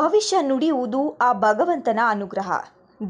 ಭವಿಷ್ಯ ನುಡಿಯುವುದು ಆ ಭಗವಂತನ ಅನುಗ್ರಹ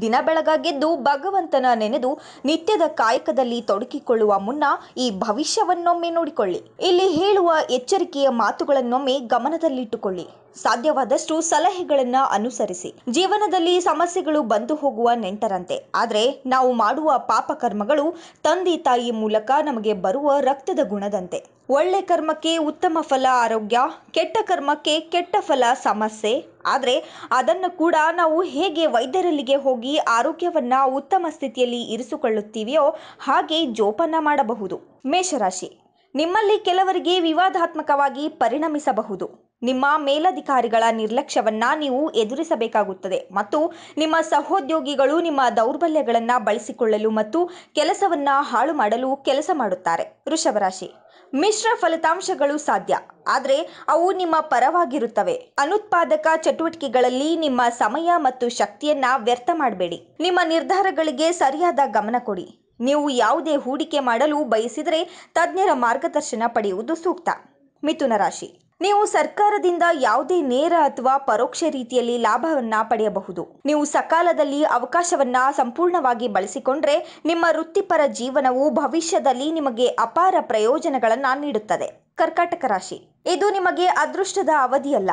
ದಿನ ಬೆಳಗಾಗೆದ್ದು ಭಗವಂತನ ನೆನೆದು ನಿತ್ಯದ ಕಾಯಕದಲ್ಲಿ ತೊಡಗಿಕೊಳ್ಳುವ ಮುನ್ನ ಈ ಭವಿಷ್ಯವನ್ನೊಮ್ಮೆ ನೋಡಿಕೊಳ್ಳಿ ಇಲ್ಲಿ ಹೇಳುವ ಎಚ್ಚರಿಕೆಯ ಮಾತುಗಳನ್ನೊಮ್ಮೆ ಗಮನದಲ್ಲಿಟ್ಟುಕೊಳ್ಳಿ ಸಾಧ್ಯವಾದಷ್ಟು ಸಲಹೆಗಳನ್ನ ಅನುಸರಿಸಿ ಜೀವನದಲ್ಲಿ ಸಮಸ್ಯೆಗಳು ಬಂದು ಹೋಗುವ ನೆಂಟರಂತೆ ಆದರೆ ನಾವು ಮಾಡುವ ಪಾಪ ಕರ್ಮಗಳು ತಂದೆ ತಾಯಿ ಮೂಲಕ ನಮಗೆ ಬರುವ ರಕ್ತದ ಗುಣದಂತೆ ಒಳ್ಳೆ ಕರ್ಮಕ್ಕೆ ಉತ್ತಮ ಫಲ ಆರೋಗ್ಯ ಕೆಟ್ಟ ಕರ್ಮಕ್ಕೆ ಕೆಟ್ಟ ಫಲ ಸಮಸ್ಯೆ ಆದರೆ ಅದನ್ನು ಕೂಡ ನಾವು ಹೇಗೆ ವೈದ್ಯರಲ್ಲಿಗೆ ಹೋಗಿ ಆರೋಗ್ಯವನ್ನು ಉತ್ತಮ ಸ್ಥಿತಿಯಲ್ಲಿ ಇರಿಸಿಕೊಳ್ಳುತ್ತೀವಿಯೋ ಹಾಗೆ ಜೋಪಾನ ಮಾಡಬಹುದು ಮೇಷರಾಶಿ ನಿಮ್ಮಲ್ಲಿ ಕೆಲವರಿಗೆ ವಿವಾದಾತ್ಮಕವಾಗಿ ಪರಿಣಮಿಸಬಹುದು ನಿಮ್ಮ ಮೇಲಧಿಕಾರಿಗಳ ನಿರ್ಲಕ್ಷ್ಯವನ್ನ ನೀವು ಎದುರಿಸಬೇಕಾಗುತ್ತದೆ ಮತ್ತು ನಿಮ್ಮ ಸಹೋದ್ಯೋಗಿಗಳು ನಿಮ್ಮ ದೌರ್ಬಲ್ಯಗಳನ್ನು ಬಳಸಿಕೊಳ್ಳಲು ಮತ್ತು ಕೆಲಸವನ್ನು ಹಾಳು ಮಾಡಲು ಕೆಲಸ ಮಾಡುತ್ತಾರೆ ವೃಷಭರಾಶಿ ಮಿಶ್ರ ಫಲಿತಾಂಶಗಳು ಸಾಧ್ಯ ಆದರೆ ಅವು ನಿಮ್ಮ ಪರವಾಗಿರುತ್ತವೆ ಅನುತ್ಪಾದಕ ಚಟುವಟಿಕೆಗಳಲ್ಲಿ ನಿಮ್ಮ ಸಮಯ ಮತ್ತು ಶಕ್ತಿಯನ್ನ ವ್ಯರ್ಥ ಮಾಡಬೇಡಿ ನಿಮ್ಮ ನಿರ್ಧಾರಗಳಿಗೆ ಸರಿಯಾದ ಗಮನ ಕೊಡಿ ನೀವು ಯಾವುದೇ ಹೂಡಿಕೆ ಮಾಡಲು ಬಯಸಿದರೆ ತಜ್ಞರ ಮಾರ್ಗದರ್ಶನ ಪಡೆಯುವುದು ಸೂಕ್ತ ಮಿಥುನ ರಾಶಿ ನೀವು ಸರ್ಕಾರದಿಂದ ಯಾವುದೇ ನೇರ ಅಥವಾ ಪರೋಕ್ಷ ರೀತಿಯಲ್ಲಿ ಲಾಭವನ್ನ ಪಡೆಯಬಹುದು ನೀವು ಸಕಾಲದಲ್ಲಿ ಅವಕಾಶವನ್ನ ಸಂಪೂರ್ಣವಾಗಿ ಬಳಸಿಕೊಂಡ್ರೆ ನಿಮ್ಮ ವೃತ್ತಿಪರ ಜೀವನವು ಭವಿಷ್ಯದಲ್ಲಿ ನಿಮಗೆ ಅಪಾರ ಪ್ರಯೋಜನಗಳನ್ನ ನೀಡುತ್ತದೆ ಕರ್ಕಾಟಕ ರಾಶಿ ಇದು ನಿಮಗೆ ಅದೃಷ್ಟದ ಅವಧಿಯಲ್ಲ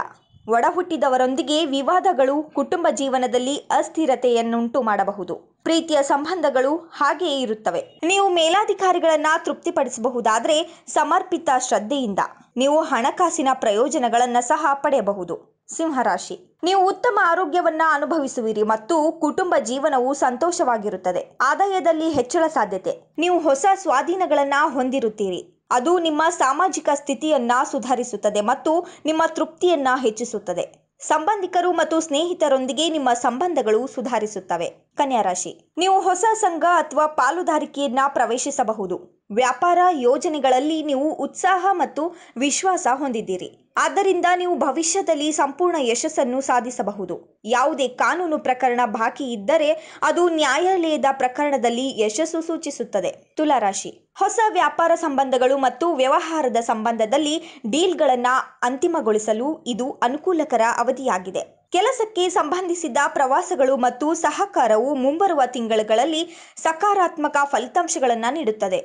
ಒಡಹುಟ್ಟಿದವರೊಂದಿಗೆ ವಿವಾದಗಳು ಕುಟುಂಬ ಜೀವನದಲ್ಲಿ ಅಸ್ಥಿರತೆಯನ್ನುಂಟು ಮಾಡಬಹುದು ಪ್ರೀತಿಯ ಸಂಬಂಧಗಳು ಹಾಗೆಯೇ ಇರುತ್ತವೆ ನೀವು ಮೇಲಾಧಿಕಾರಿಗಳನ್ನ ತೃಪ್ತಿಪಡಿಸಬಹುದಾದ್ರೆ ಸಮರ್ಪಿತ ಶ್ರದ್ಧೆಯಿಂದ ನೀವು ಹಣಕಾಸಿನ ಪ್ರಯೋಜನಗಳನ್ನ ಸಹ ಪಡೆಯಬಹುದು ಸಿಂಹರಾಶಿ ನೀವು ಉತ್ತಮ ಆರೋಗ್ಯವನ್ನ ಅನುಭವಿಸುವಿರಿ ಮತ್ತು ಕುಟುಂಬ ಜೀವನವು ಸಂತೋಷವಾಗಿರುತ್ತದೆ ಆದಾಯದಲ್ಲಿ ಹೆಚ್ಚಳ ಸಾಧ್ಯತೆ ನೀವು ಹೊಸ ಸ್ವಾಧೀನಗಳನ್ನ ಹೊಂದಿರುತ್ತೀರಿ ಅದು ನಿಮ್ಮ ಸಾಮಾಜಿಕ ಸ್ಥಿತಿಯನ್ನ ಸುಧಾರಿಸುತ್ತದೆ ಮತ್ತು ನಿಮ್ಮ ತೃಪ್ತಿಯನ್ನ ಹೆಚ್ಚಿಸುತ್ತದೆ ಸಂಬಂಧಿಕರು ಮತ್ತು ಸ್ನೇಹಿತರೊಂದಿಗೆ ನಿಮ್ಮ ಸಂಬಂಧಗಳು ಸುಧಾರಿಸುತ್ತವೆ ಕನ್ಯಾ ರಾಶಿ ನೀವು ಹೊಸ ಸಂಘ ಅಥವಾ ಪಾಲುದಾರಿಕೆಯನ್ನ ಪ್ರವೇಶಿಸಬಹುದು ವ್ಯಾಪಾರ ಯೋಜನೆಗಳಲ್ಲಿ ನೀವು ಉತ್ಸಾಹ ಮತ್ತು ವಿಶ್ವಾಸ ಹೊಂದಿದ್ದೀರಿ ಆದ್ದರಿಂದ ನೀವು ಭವಿಷ್ಯದಲ್ಲಿ ಸಂಪೂರ್ಣ ಯಶಸ್ಸನ್ನು ಸಾಧಿಸಬಹುದು ಯಾವುದೇ ಕಾನೂನು ಪ್ರಕರಣ ಬಾಕಿ ಇದ್ದರೆ ಅದು ನ್ಯಾಯಾಲಯದ ಪ್ರಕರಣದಲ್ಲಿ ಯಶಸ್ಸು ಸೂಚಿಸುತ್ತದೆ ತುಲಾರಾಶಿ ಹೊಸ ವ್ಯಾಪಾರ ಸಂಬಂಧಗಳು ಮತ್ತು ವ್ಯವಹಾರದ ಸಂಬಂಧದಲ್ಲಿ ಡೀಲ್ಗಳನ್ನು ಅಂತಿಮಗೊಳಿಸಲು ಇದು ಅನುಕೂಲಕರ ಅವಧಿಯಾಗಿದೆ ಕೆಲಸಕ್ಕೆ ಸಂಬಂಧಿಸಿದ ಪ್ರವಾಸಗಳು ಮತ್ತು ಸಹಕಾರವು ಮುಂಬರುವ ತಿಂಗಳುಗಳಲ್ಲಿ ಸಕಾರಾತ್ಮಕ ಫಲಿತಾಂಶಗಳನ್ನು ನೀಡುತ್ತದೆ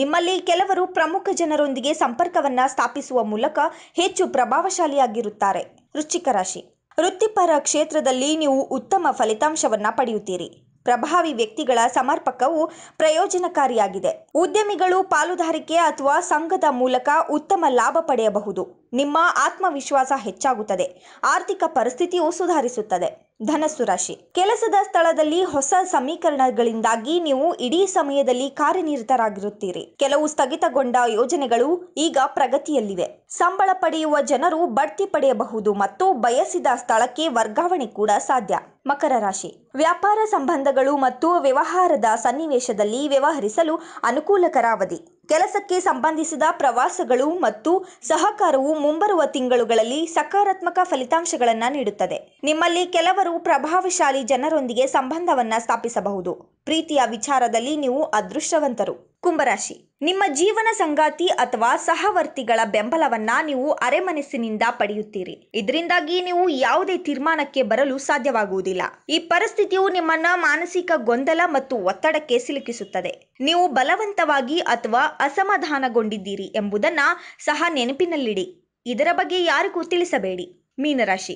ನಿಮ್ಮಲ್ಲಿ ಕೆಲವರು ಪ್ರಮುಖ ಜನರೊಂದಿಗೆ ಸಂಪರ್ಕವನ್ನು ಸ್ಥಾಪಿಸುವ ಮೂಲಕ ಹೆಚ್ಚು ಪ್ರಭಾವಶಾಲಿಯಾಗಿರುತ್ತಾರೆ ವೃಶ್ಚಿಕ ರಾಶಿ ವೃತ್ತಿಪರ ಕ್ಷೇತ್ರದಲ್ಲಿ ನೀವು ಉತ್ತಮ ಫಲಿತಾಂಶವನ್ನು ಪಡೆಯುತ್ತೀರಿ ಪ್ರಭಾವಿ ವ್ಯಕ್ತಿಗಳ ಸಮರ್ಪಕವು ಪ್ರಯೋಜನಕಾರಿಯಾಗಿದೆ ಉದ್ಯಮಿಗಳು ಪಾಲುದಾರಿಕೆ ಅಥವಾ ಸಂಘದ ಮೂಲಕ ಉತ್ತಮ ಲಾಭ ಪಡೆಯಬಹುದು ನಿಮ್ಮ ಆತ್ಮವಿಶ್ವಾಸ ಹೆಚ್ಚಾಗುತ್ತದೆ ಆರ್ಥಿಕ ಪರಿಸ್ಥಿತಿಯು ಸುಧಾರಿಸುತ್ತದೆ ಧನಸ್ಸು ರಾಶಿ ಕೆಲಸದ ಸ್ಥಳದಲ್ಲಿ ಹೊಸ ಸಮೀಕರಣಗಳಿಂದಾಗಿ ನೀವು ಇಡೀ ಸಮಯದಲ್ಲಿ ಕಾರ್ಯನಿರತರಾಗಿರುತ್ತೀರಿ ಕೆಲವು ಸ್ಥಗಿತಗೊಂಡ ಯೋಜನೆಗಳು ಈಗ ಪ್ರಗತಿಯಲ್ಲಿವೆ ಸಂಬಳ ಪಡೆಯುವ ಜನರು ಬಡ್ತಿ ಪಡೆಯಬಹುದು ಮತ್ತು ಬಯಸಿದ ಸ್ಥಳಕ್ಕೆ ವರ್ಗಾವಣೆ ಕೂಡ ಸಾಧ್ಯ ಮಕರ ರಾಶಿ ವ್ಯಾಪಾರ ಸಂಬಂಧಗಳು ಮತ್ತು ವ್ಯವಹಾರದ ಸನ್ನಿವೇಶದಲ್ಲಿ ವ್ಯವಹರಿಸಲು ಅನುಕೂಲಕರ ಅವಧಿ ಕೆಲಸಕ್ಕೆ ಸಂಬಂಧಿಸಿದ ಪ್ರವಾಸಗಳು ಮತ್ತು ಸಹಕಾರವು ಮುಂಬರುವ ತಿಂಗಳುಗಳಲ್ಲಿ ಸಕಾರಾತ್ಮಕ ಫಲಿತಾಂಶಗಳನ್ನು ನೀಡುತ್ತದೆ ನಿಮ್ಮಲ್ಲಿ ಕೆಲವರು ಪ್ರಭಾವಶಾಲಿ ಜನರೊಂದಿಗೆ ಸಂಬಂಧವನ್ನ ಸ್ಥಾಪಿಸಬಹುದು ಪ್ರೀತಿಯ ವಿಚಾರದಲ್ಲಿ ನೀವು ಅದೃಷ್ಟವಂತರು ಕುಂಭರಾಶಿ ನಿಮ್ಮ ಜೀವನ ಸಂಗಾತಿ ಅಥವಾ ಸಹವರ್ತಿಗಳ ಬೆಂಬಲವನ್ನ ನೀವು ಅರೆಮನಸ್ಸಿನಿಂದ ಪಡೆಯುತ್ತೀರಿ ಇದರಿಂದಾಗಿ ನೀವು ಯಾವುದೇ ತೀರ್ಮಾನಕ್ಕೆ ಬರಲು ಸಾಧ್ಯವಾಗುವುದಿಲ್ಲ ಈ ಪರಿಸ್ಥಿತಿಯು ನಿಮ್ಮನ್ನ ಮಾನಸಿಕ ಗೊಂದಲ ಮತ್ತು ಒತ್ತಡಕ್ಕೆ ಸಿಲುಕಿಸುತ್ತದೆ ನೀವು ಬಲವಂತವಾಗಿ ಅಥವಾ ಅಸಮಾಧಾನಗೊಂಡಿದ್ದೀರಿ ಎಂಬುದನ್ನ ಸಹ ನೆನಪಿನಲ್ಲಿಡಿ ಇದರ ಬಗ್ಗೆ ಯಾರಿಗೂ ತಿಳಿಸಬೇಡಿ ಮೀನರಾಶಿ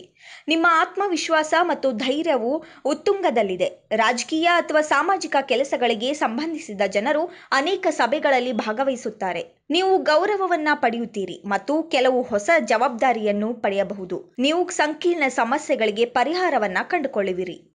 ನಿಮ್ಮ ಆತ್ಮವಿಶ್ವಾಸ ಮತ್ತು ಧೈರ್ಯವು ಉತ್ತುಂಗದಲ್ಲಿದೆ ರಾಜಕೀಯ ಅಥವಾ ಸಾಮಾಜಿಕ ಕೆಲಸಗಳಿಗೆ ಸಂಬಂಧಿಸಿದ ಜನರು ಅನೇಕ ಸಭೆಗಳಲ್ಲಿ ಭಾಗವಹಿಸುತ್ತಾರೆ ನೀವು ಗೌರವವನ್ನ ಪಡೆಯುತ್ತೀರಿ ಮತ್ತು ಕೆಲವು ಹೊಸ ಜವಾಬ್ದಾರಿಯನ್ನು ಪಡೆಯಬಹುದು ನೀವು ಸಂಕೀರ್ಣ ಸಮಸ್ಯೆಗಳಿಗೆ ಪರಿಹಾರವನ್ನ ಕಂಡುಕೊಳ್ಳುವಿರಿ